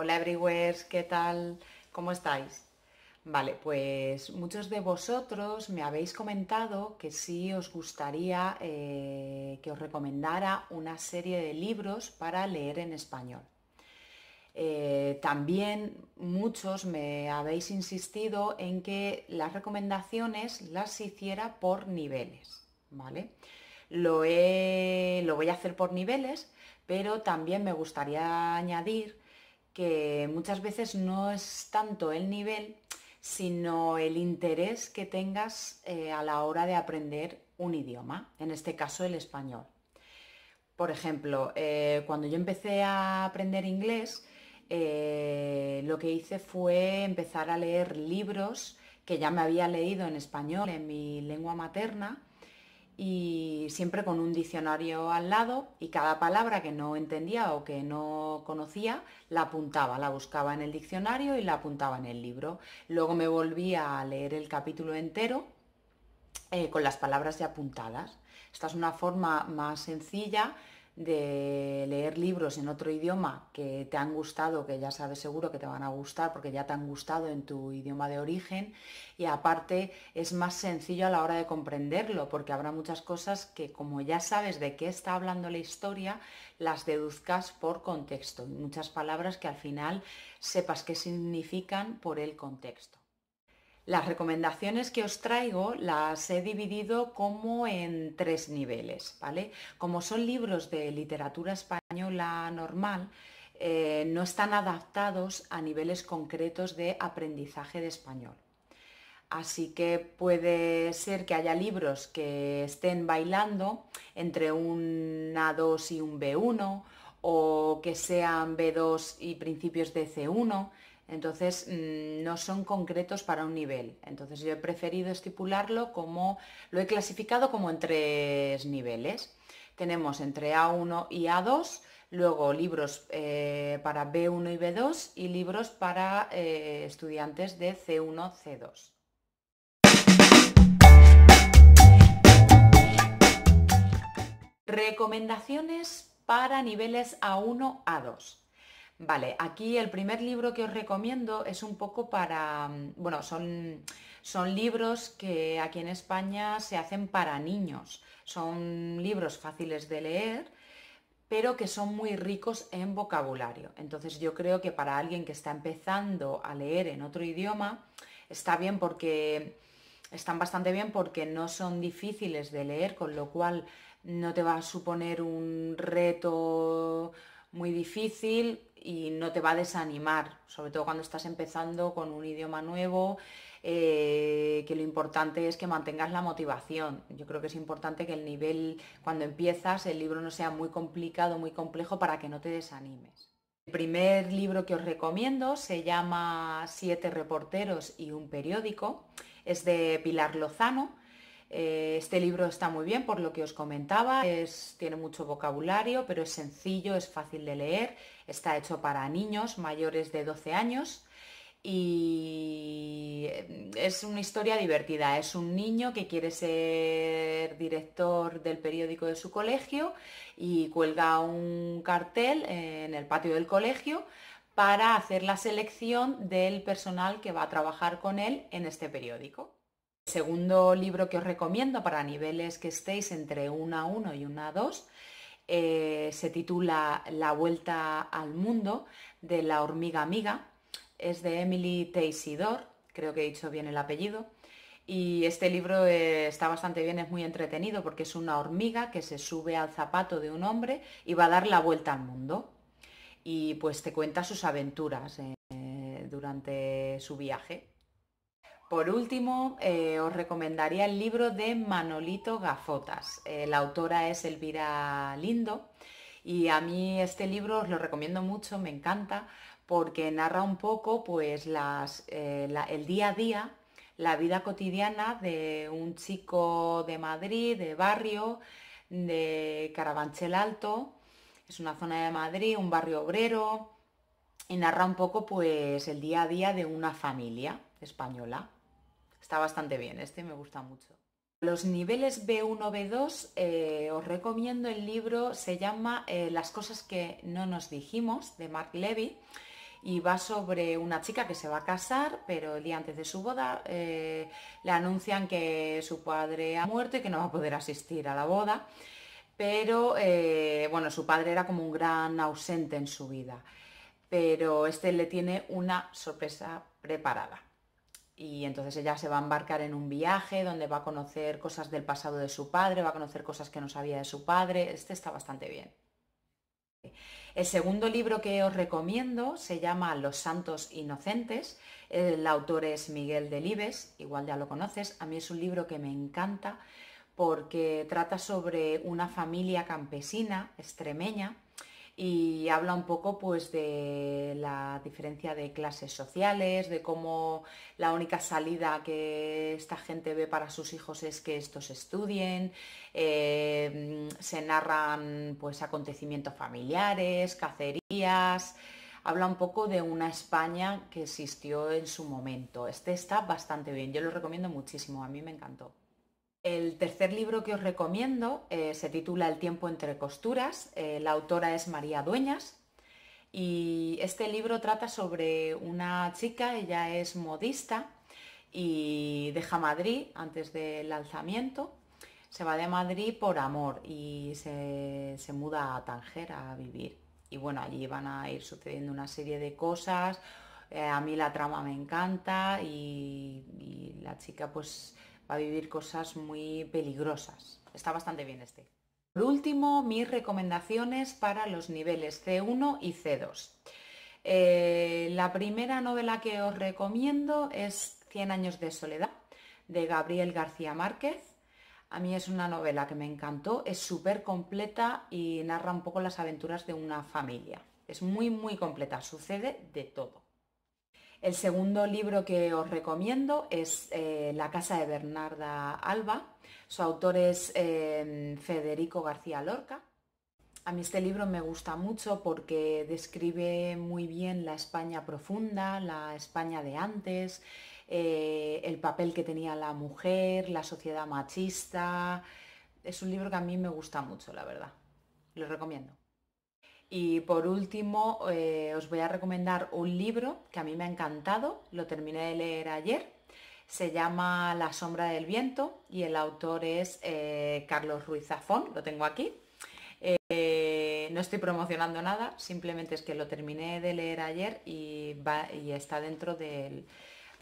Hola Everywhere, ¿qué tal? ¿Cómo estáis? Vale, pues muchos de vosotros me habéis comentado que sí os gustaría eh, que os recomendara una serie de libros para leer en español. Eh, también muchos me habéis insistido en que las recomendaciones las hiciera por niveles, ¿vale? Lo, lo voy a hacer por niveles, pero también me gustaría añadir que muchas veces no es tanto el nivel, sino el interés que tengas eh, a la hora de aprender un idioma, en este caso el español. Por ejemplo, eh, cuando yo empecé a aprender inglés, eh, lo que hice fue empezar a leer libros que ya me había leído en español, en mi lengua materna, y siempre con un diccionario al lado y cada palabra que no entendía o que no conocía la apuntaba, la buscaba en el diccionario y la apuntaba en el libro. Luego me volvía a leer el capítulo entero eh, con las palabras ya apuntadas. Esta es una forma más sencilla de leer libros en otro idioma que te han gustado, que ya sabes seguro que te van a gustar porque ya te han gustado en tu idioma de origen y aparte es más sencillo a la hora de comprenderlo porque habrá muchas cosas que como ya sabes de qué está hablando la historia, las deduzcas por contexto muchas palabras que al final sepas qué significan por el contexto. Las recomendaciones que os traigo las he dividido como en tres niveles, ¿vale? Como son libros de literatura española normal, eh, no están adaptados a niveles concretos de aprendizaje de español. Así que puede ser que haya libros que estén bailando entre un A2 y un B1 o que sean B2 y principios de C1. Entonces mm, no son concretos para un nivel. Entonces yo he preferido estipularlo como, lo he clasificado como en tres niveles. Tenemos entre A1 y A2, luego libros eh, para B1 y B2 y libros para eh, estudiantes de C1, C2. Recomendaciones para niveles A1, A2. Vale, aquí el primer libro que os recomiendo es un poco para, mm, bueno, son, son libros que aquí en España se hacen para niños. Son libros fáciles de leer, pero que son muy ricos en vocabulario. Entonces yo creo que para alguien que está empezando a leer en otro idioma, está bien porque están bastante bien porque no son difíciles de leer, con lo cual no te va a suponer un reto muy difícil y no te va a desanimar, sobre todo cuando estás empezando con un idioma nuevo, eh, que lo importante es que mantengas la motivación. Yo creo que es importante que el nivel, cuando empiezas, el libro no sea muy complicado, muy complejo, para que no te desanimes. El primer libro que os recomiendo se llama Siete reporteros y un periódico. Es de Pilar Lozano eh, este libro está muy bien por lo que os comentaba, es, tiene mucho vocabulario, pero es sencillo, es fácil de leer, está hecho para niños mayores de 12 años y eh, es una historia divertida. Es un niño que quiere ser director del periódico de su colegio y cuelga un cartel en el patio del colegio para hacer la selección del personal que va a trabajar con él en este periódico segundo libro que os recomiendo para niveles que estéis entre una 1 y una 2 eh, se titula La vuelta al mundo de la hormiga amiga. Es de Emily Teisidor, creo que he dicho bien el apellido. Y este libro eh, está bastante bien, es muy entretenido porque es una hormiga que se sube al zapato de un hombre y va a dar la vuelta al mundo. Y pues te cuenta sus aventuras eh, durante su viaje. Por último, eh, os recomendaría el libro de Manolito Gafotas. Eh, la autora es Elvira Lindo y a mí este libro os lo recomiendo mucho, me encanta, porque narra un poco pues, eh, el día a día, la vida cotidiana de un chico de Madrid, de barrio, de Carabanchel Alto, es una zona de Madrid, un barrio obrero, y narra un poco pues, el día a día de una familia española está bastante bien, este me gusta mucho. Los niveles B1, B2, eh, os recomiendo el libro, se llama eh, Las cosas que no nos dijimos, de Mark Levy, y va sobre una chica que se va a casar, pero el día antes de su boda eh, le anuncian que su padre ha muerto y que no va a poder asistir a la boda, pero bueno, su padre era como un gran ausente en su vida, pero este le tiene una sorpresa preparada. Y entonces ella se va a embarcar en un viaje donde va a conocer cosas del pasado de su padre, va a conocer cosas que no sabía de su padre. Este está bastante bien. El segundo libro que os recomiendo se llama Los Santos Inocentes. El autor es Miguel Delibes, igual ya lo conoces. A mí es un libro que me encanta porque trata sobre una familia campesina extremeña y habla un poco pues de la diferencia de clases sociales, de cómo la única salida que esta gente ve para sus hijos es que estos estudien, eh, se narran pues acontecimientos familiares, cacerías, habla un poco de una España que existió en su momento. Este está bastante bien, yo lo recomiendo muchísimo, a mí me encantó. El tercer libro que os recomiendo eh, se titula El tiempo entre costuras. Eh, la autora es María Dueñas y este libro trata sobre una chica, ella es modista y deja Madrid antes del lanzamiento. Se va de Madrid por amor y se, muda a Tanger a vivir. Y bueno, allí van a ir sucediendo una serie de cosas. Eh, a mí la trama me encanta y, y la chica pues va a vivir cosas muy peligrosas. Está bastante bien este. Por último, mis recomendaciones para los niveles C1 y C2. Eh, la primera novela que os recomiendo es 100 años de soledad de Gabriel García Márquez. A mí es una novela que me encantó, es súper completa y narra un poco las aventuras de una familia. Es muy, muy completa, sucede de todo. El segundo libro que os recomiendo es eh, La casa de Bernarda Alba. Su autor es em, Federico García Lorca. A mí este libro me gusta mucho porque describe muy bien la España profunda, la España de antes, eh, el papel que tenía la mujer, la sociedad machista. Es un libro que a mí me gusta mucho, la verdad. Lo recomiendo. Y por último, eh, os voy a recomendar un libro que a mí me ha encantado, lo terminé de leer ayer. Se llama La sombra del viento y el autor es eh, Carlos Ruiz Zafón, lo tengo aquí. Eh, no estoy promocionando nada, simplemente es que lo terminé de leer ayer y, va, está dentro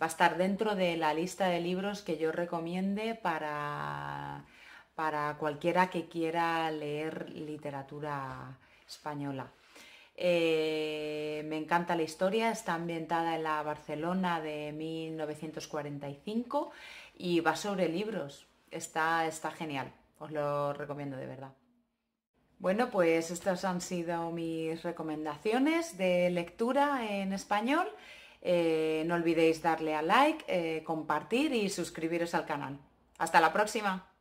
va a estar dentro de la lista de libros que yo recomiende para, para cualquiera que quiera leer literatura española. Eh, me encanta la historia, está ambientada en la Barcelona de 1945 y va sobre libros. Está, está genial, os lo recomiendo de verdad. Bueno, pues estas han sido mis recomendaciones de lectura en español. Eh, no olvidéis darle a like, eh, compartir y suscribiros al canal. Hasta la próxima.